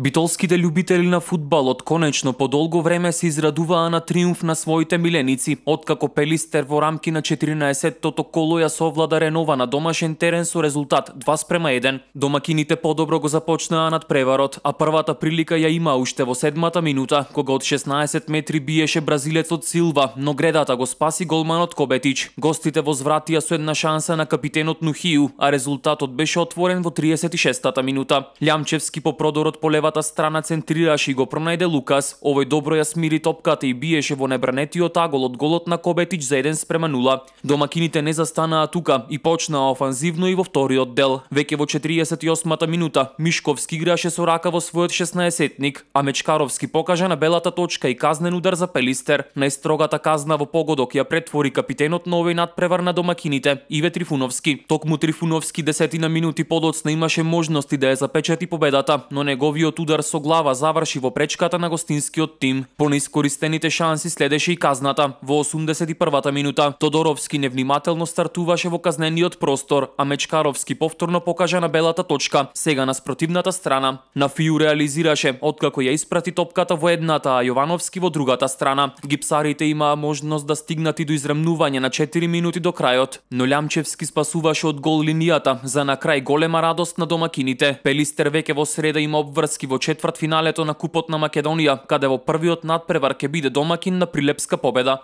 Битолските љубители на фудбалот конечно по долго време се израдуваа на триумф на своите миленици, откако Пелистер во рамки на 14-тото коло ја совлада Ренова на домашен терен со резултат 2 спрема 1. Домакините подобро го започнаа над преварот, а првата прилика ја има уште во седмата минута, кога од 16 метри биеше бразилецот Силва, но гредата го спаси голманот Кобетич. Гостите возвратија со една шанса на капитенот Нухију, а резултатот беше отворен во 36-та минута. Лямчевски по продорот по лева левата страна центрираше и го пронајде Лукас. Овој добро ја смири топката и биеше во небранетиот агол од голот на Кобетич за 1 спрема 0. Домакините не застанаа тука и почнаа офанзивно и во вториот дел. Веќе во 48-та минута Мишковски играше со рака во својот 16-етник, а Мечкаровски покажа на белата точка и казнен удар за Пелистер. Најстрогата казна во погодок ја претвори капитенот на овој надпревар на домакините Иве Трифуновски. Токму Трифуновски десетина минути подоцна имаше можности да ја запечати победата, но неговиот првиот удар со глава заврши во пречката на гостинскиот тим. По неискористените шанси следеше и казната. Во 81-та минута Тодоровски невнимателно стартуваше во казнениот простор, а Мечкаровски повторно покажа на белата точка, сега на спротивната страна. На Фију реализираше откако ја испрати топката во едната, а Јовановски во другата страна. Гипсарите имаа можност да стигнат и до изремнување на 4 минути до крајот, но Лямчевски спасуваше од гол линијата за на крај голема радост на домакините. Пелистер веќе во среда има обврски Драгоевски во четвртфиналето на Купот на Македонија, каде во првиот надпревар ќе биде домакин на Прилепска победа.